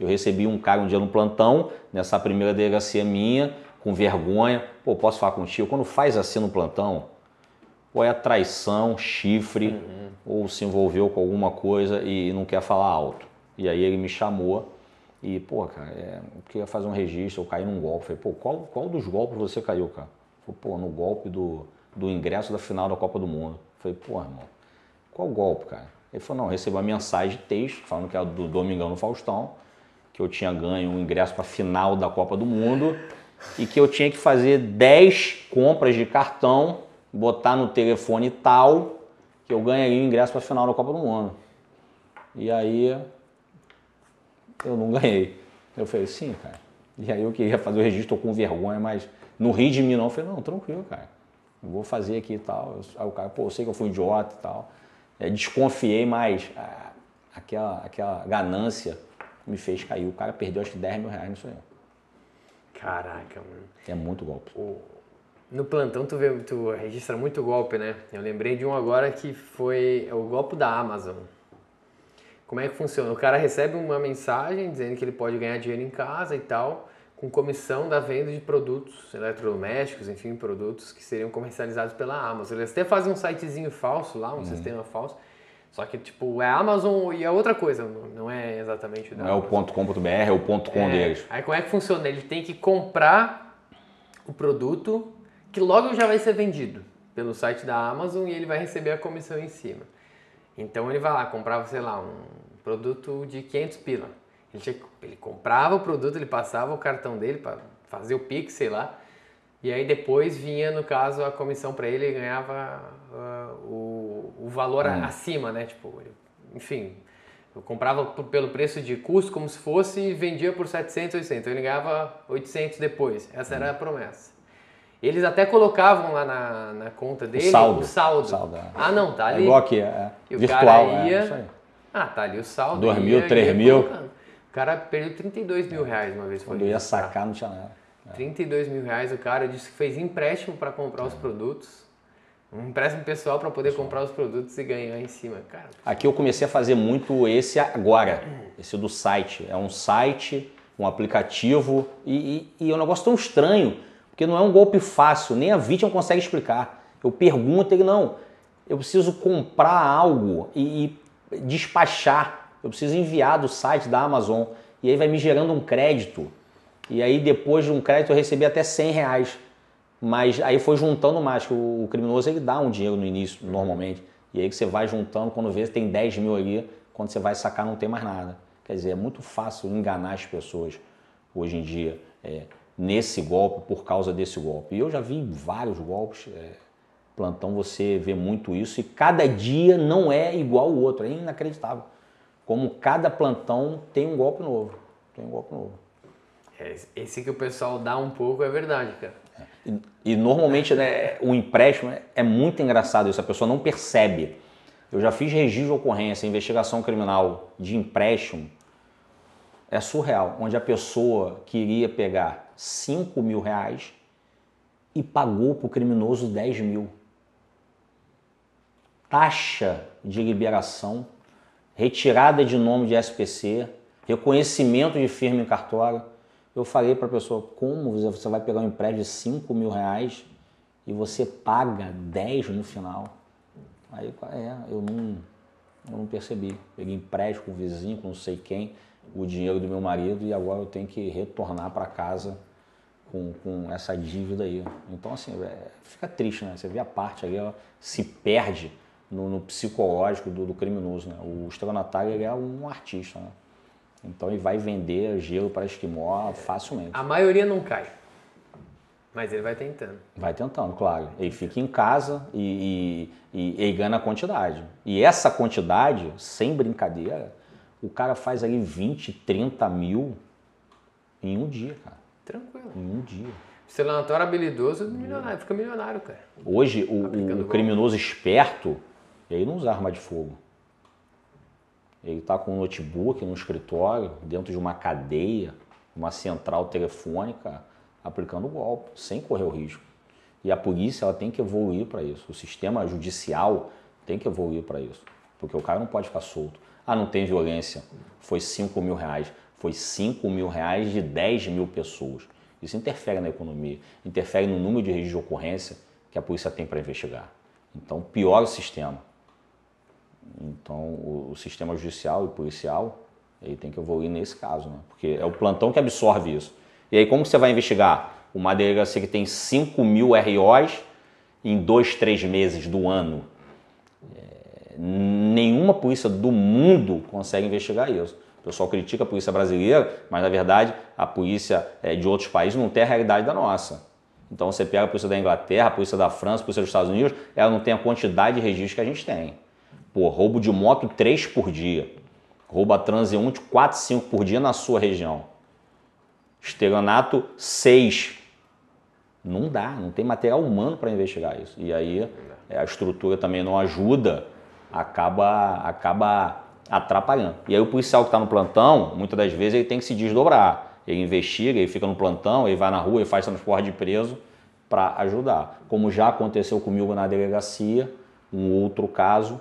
Eu recebi um cara um dia no plantão, nessa primeira delegacia minha, com vergonha. Pô, posso falar contigo? Quando faz assim no plantão, ou é traição, chifre, uhum. ou se envolveu com alguma coisa e não quer falar alto. E aí ele me chamou e, pô, cara, é, eu queria fazer um registro, eu caí num golpe. Falei, pô, qual, qual dos golpes você caiu, cara? Falei, pô, no golpe do, do ingresso da final da Copa do Mundo. Falei, pô, irmão, qual golpe, cara? Ele falou, não, recebeu uma mensagem de texto falando que era é do Domingão no Faustão que eu tinha ganho um ingresso para a final da Copa do Mundo e que eu tinha que fazer 10 compras de cartão, botar no telefone tal, que eu ganharia o ingresso para a final da Copa do Mundo. E aí eu não ganhei. Eu falei, sim, cara. E aí eu queria fazer o registro, com vergonha, mas não ri de mim não. Eu falei, não, tranquilo, cara. Eu vou fazer aqui e tal. Aí o cara, pô, eu sei que eu fui idiota e tal. É, desconfiei, mas ah, aquela, aquela ganância me fez cair. O cara perdeu acho que 10 mil reais no sonho. Caraca, mano. É muito golpe. O... No plantão tu, vê, tu registra muito golpe, né? Eu lembrei de um agora que foi é o golpe da Amazon. Como é que funciona? O cara recebe uma mensagem dizendo que ele pode ganhar dinheiro em casa e tal, com comissão da venda de produtos eletrodomésticos, enfim, produtos que seriam comercializados pela Amazon. Eles até fazem um sitezinho falso lá, um uhum. sistema falso só que, tipo, é a Amazon e é outra coisa, não é exatamente Não é o ponto .com.br, é o ponto .com é, deles. Aí como é que funciona? Ele tem que comprar o produto que logo já vai ser vendido pelo site da Amazon e ele vai receber a comissão em cima. Então ele vai lá, comprava, sei lá, um produto de 500 pila. Ele, tinha, ele comprava o produto, ele passava o cartão dele para fazer o Pix, sei lá. E aí depois vinha, no caso, a comissão para ele e ganhava valor hum. acima, né? Tipo, enfim, eu comprava pelo preço de custo como se fosse e vendia por 700, 800. Eu ligava 800 depois. Essa hum. era a uhum. promessa. Eles até colocavam lá na, na conta dele o saldo. O saldo. saldo é. Ah, não, tá é ali. É igual aqui, é, é. E o virtual, cara ia... É, ah, tá ali o saldo. 2 mil, 3 mil. O cara perdeu 32 mil reais uma vez. Quando eu ia tá. sacar, não tinha nada. 32 mil reais o cara disse que fez empréstimo para comprar os produtos um empréstimo pessoal para poder comprar os produtos e ganhar em cima, cara. Aqui eu comecei a fazer muito esse agora, esse do site. É um site, um aplicativo e, e, e é um negócio tão estranho, porque não é um golpe fácil, nem a vítima consegue explicar. Eu pergunto ele, não, eu preciso comprar algo e, e despachar, eu preciso enviar do site da Amazon e aí vai me gerando um crédito. E aí depois de um crédito eu recebi até 100 reais. Mas aí foi juntando mais, que o, criminoso ele dá um dinheiro no início, normalmente. E aí que você vai juntando, quando vê, tem 10 mil ali, quando você vai sacar, não tem mais nada. Quer dizer, é muito fácil enganar as pessoas hoje em dia é, nesse golpe, por causa desse golpe. E eu já vi vários golpes, é, plantão, você vê muito isso, e cada dia não é igual o outro, é inacreditável. Como cada plantão tem um golpe novo. Tem um golpe novo. É, esse que o pessoal dá um pouco é verdade, cara. E, e normalmente né, o empréstimo é, é muito engraçado isso, a pessoa não percebe. Eu já fiz registro de ocorrência, investigação criminal de empréstimo, é surreal, onde a pessoa queria pegar 5 mil reais e pagou para o criminoso 10 mil. Taxa de liberação, retirada de nome de SPC, reconhecimento de firma em cartório. Eu falei para a pessoa, como você vai pegar um empréstimo de 5 mil reais e você paga 10 no final? Aí é, eu não, eu não percebi. Peguei empréstimo com o vizinho, com não sei quem, o dinheiro do meu marido e agora eu tenho que retornar para casa com, com, essa dívida aí. Então, assim, é, fica triste, né? Você vê a parte ali, ela se perde no, no psicológico do, do, criminoso, né? O estelionatário, é um artista, né? Então ele vai vender gelo para esquimó facilmente. A maioria não cai. Mas ele vai tentando. Vai tentando, claro. Ele fica em casa e, e, e, e ganha a quantidade. E essa quantidade, sem brincadeira, o cara faz ali 20, 30 mil em um dia, cara. Tranquilo. Em um dia. Se é habilidoso, milionário. Fica milionário, cara. Hoje, o, tá o criminoso esperto, ele não usa arma de fogo. Ele está com um notebook no escritório, dentro de uma cadeia, uma central telefônica, aplicando o golpe, sem correr o risco. E a polícia ela tem que evoluir para isso. O sistema judicial tem que evoluir para isso. Porque o cara não pode ficar solto. Ah, não tem violência. Foi 5 mil reais. Foi 5 mil reais de 10 mil pessoas. Isso interfere na economia, interfere no número de registros de ocorrência que a polícia tem para investigar. Então, piora o sistema. Então, o, o sistema judicial e policial ele tem que evoluir nesse caso, né? Porque é o plantão que absorve isso. E aí, como você vai investigar uma delegacia que tem 5 mil ROs em dois, três meses do ano? É, nenhuma polícia do mundo consegue investigar isso. O pessoal critica a polícia brasileira, mas na verdade a polícia é, de outros países não tem a realidade da nossa. Então você pega a polícia da Inglaterra, a polícia da França, a polícia dos Estados Unidos, ela não tem a quantidade de registros que a gente tem. Pô, roubo de moto 3 por dia. Roubo a transeunte 4, 5 por dia na sua região. Esteganato 6. Não dá, não tem material humano para investigar isso. E aí é. É, a estrutura também não ajuda, acaba, acaba atrapalhando. E aí o policial que está no plantão, muitas das vezes ele tem que se desdobrar. Ele investiga, ele fica no plantão, ele vai na rua, ele faz transporte de preso para ajudar. Como já aconteceu comigo na delegacia, um outro caso,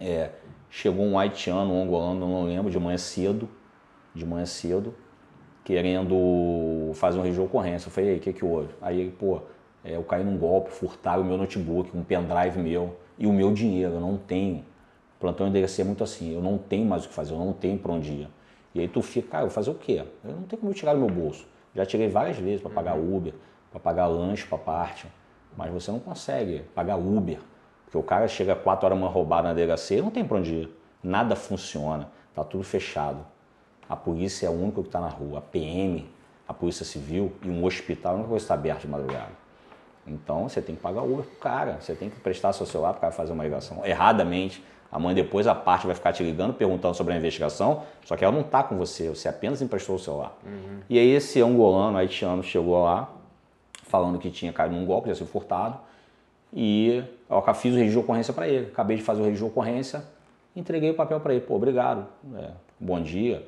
é, chegou um haitiano, um angolano, não lembro, de manhã cedo, de manhã cedo, querendo fazer um registro de ocorrência. Eu falei, aí, o que que houve? Aí ele, pô, é, eu caí num golpe, furtaram o meu notebook, um pendrive meu e o meu dinheiro, eu não tenho. O plantão enderecer é muito assim, eu não tenho mais o que fazer, eu não tenho para onde ir. E aí tu fica, cara, eu vou fazer o quê? Eu não tenho como eu tirar do meu bolso. Já tirei várias vezes para pagar uhum. Uber, para pagar lanche para parte, mas você não consegue pagar Uber, porque o cara chega quatro 4 horas uma roubada na delegacia, não tem para onde ir. Nada funciona, tá tudo fechado. A polícia é a única que está na rua, a PM, a polícia civil e um hospital é a única coisa que está aberta de madrugada. Então você tem que pagar Uber pro cara, você tem que prestar seu celular para fazer uma ligação erradamente. Amanhã depois a parte vai ficar te ligando, perguntando sobre a investigação, só que ela não tá com você, você apenas emprestou o celular. Uhum. E aí esse angolano, haitiano, chegou lá, falando que tinha caído num golpe, já sido furtado, e eu fiz o registro de ocorrência para ele. Acabei de fazer o registro de ocorrência, entreguei o papel para ele. Pô, obrigado, é, bom dia.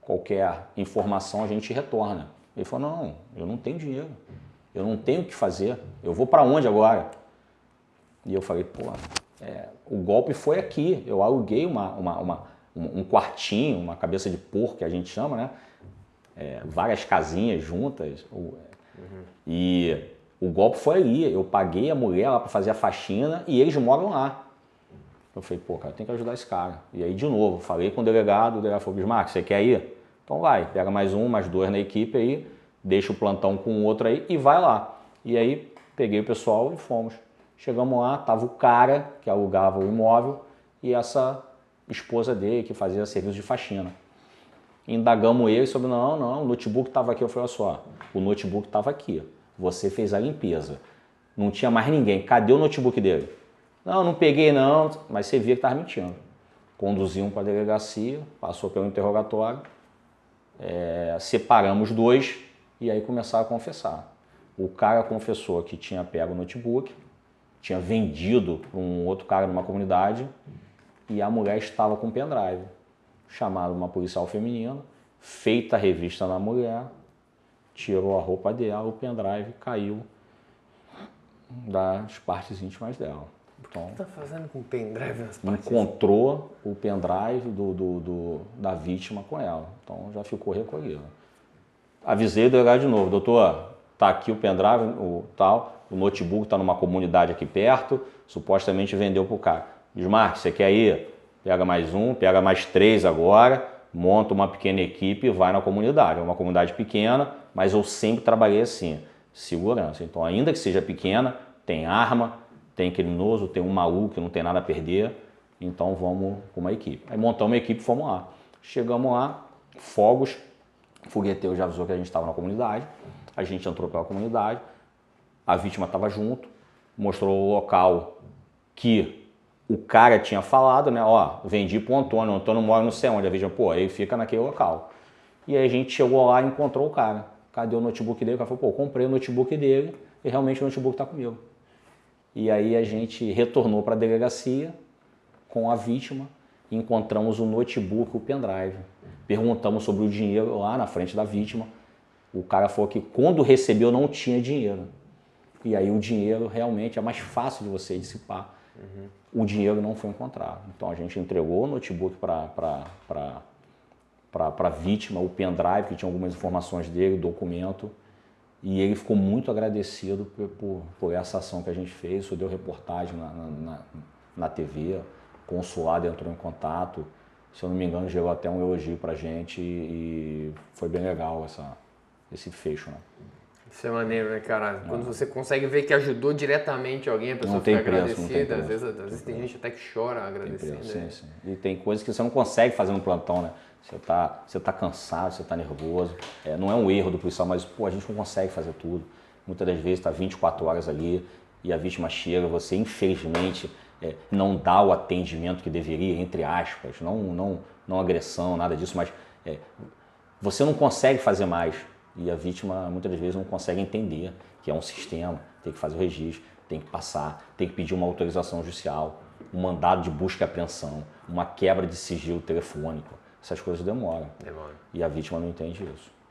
Qualquer informação a gente retorna. Ele falou: não, eu não tenho dinheiro. Eu não tenho o que fazer. Eu vou para onde agora? E eu falei: pô, é, o golpe foi aqui. Eu aluguei uma, uma, uma, um quartinho, uma cabeça de porco que a gente chama, né? É, várias casinhas juntas. É, uhum. E o golpe foi ali. Eu paguei a mulher lá para fazer a faxina e eles moram lá. Eu falei, pô, cara, tem que ajudar esse cara. E aí, de novo, falei com o delegado, o delegado falou, Bismarck, você quer ir? Então vai, pega mais um, mais dois na equipe aí, deixa o plantão com o outro aí e vai lá. E aí, peguei o pessoal e fomos. Chegamos lá, tava o cara que alugava o imóvel e essa esposa dele que fazia serviço de faxina. Indagamos ele sobre, não, não, o notebook estava aqui. Eu falei, olha só, o notebook estava aqui. Você fez a limpeza. Não tinha mais ninguém. Cadê o notebook dele? Não, não peguei não. Mas você via que estava mentindo. Conduziam para a delegacia, passou pelo interrogatório, é, separamos dois e aí começaram a confessar. O cara confessou que tinha pego o notebook, tinha vendido para um outro cara numa comunidade e a mulher estava com pendrive. Chamaram uma policial feminina, feita a revista na mulher, tirou a roupa dela, o pendrive caiu das partes íntimas dela. Então, o que está fazendo com o pendrive nas partes? Encontrou o pendrive do, do, do, da vítima com ela. Então já ficou recolhido. Avisei o delegado de novo, doutor, tá aqui o pendrive, o tal, o notebook está numa comunidade aqui perto, supostamente vendeu para o cara. Bismarck, você quer ir? Pega mais um, pega mais três agora, monta uma pequena equipe e vai na comunidade. É uma comunidade pequena, mas eu sempre trabalhei assim, segurança. Então, ainda que seja pequena, tem arma, tem criminoso, tem um maluco que não tem nada a perder, então vamos com uma equipe. Aí montamos uma equipe e fomos lá. Chegamos lá, fogos, o fogueteiro já avisou que a gente estava na comunidade, a gente entrou pela comunidade, a vítima estava junto, mostrou o local que o cara tinha falado, né? Ó, vendi pro Antônio, o Antônio mora não sei onde, a vítima, pô, ele fica naquele local. E aí a gente chegou lá e encontrou o cara cadê o notebook dele? O cara falou, pô, comprei o notebook dele e realmente o notebook está comigo. E aí a gente retornou para a delegacia com a vítima, e encontramos o notebook e o pendrive. Perguntamos sobre o dinheiro lá na frente da vítima. O cara falou que quando recebeu não tinha dinheiro. E aí o dinheiro realmente é mais fácil de você dissipar. Uhum. O dinheiro não foi encontrado. Então a gente entregou o notebook para para a vítima o pendrive, que tinha algumas informações dele, o documento. E ele ficou muito agradecido por, por, por essa ação que a gente fez. Isso deu reportagem na, na, na TV, o consulado entrou em contato. Se eu não me engano, gerou até um elogio para a gente e foi bem legal essa, esse fecho. Né? Isso é maneiro, né, cara? É. Quando você consegue ver que ajudou diretamente alguém, a pessoa não fica preço, agradecida. Às vezes, às vezes tem gente até que chora agradecendo. Né? sim, sim. E tem coisas que você não consegue fazer no plantão, né? Você está você tá cansado, você está nervoso. É, não é um erro do policial, mas pô, a gente não consegue fazer tudo. Muitas das vezes está 24 horas ali e a vítima chega, você infelizmente é, não dá o atendimento que deveria, entre aspas, não, não, não agressão, nada disso, mas é, você não consegue fazer mais e a vítima muitas vezes não consegue entender que é um sistema, tem que fazer o registro, tem que passar, tem que pedir uma autorização judicial, um mandado de busca e apreensão, uma quebra de sigilo telefônico. Essas coisas demoram. Demora. E a vítima não entende isso.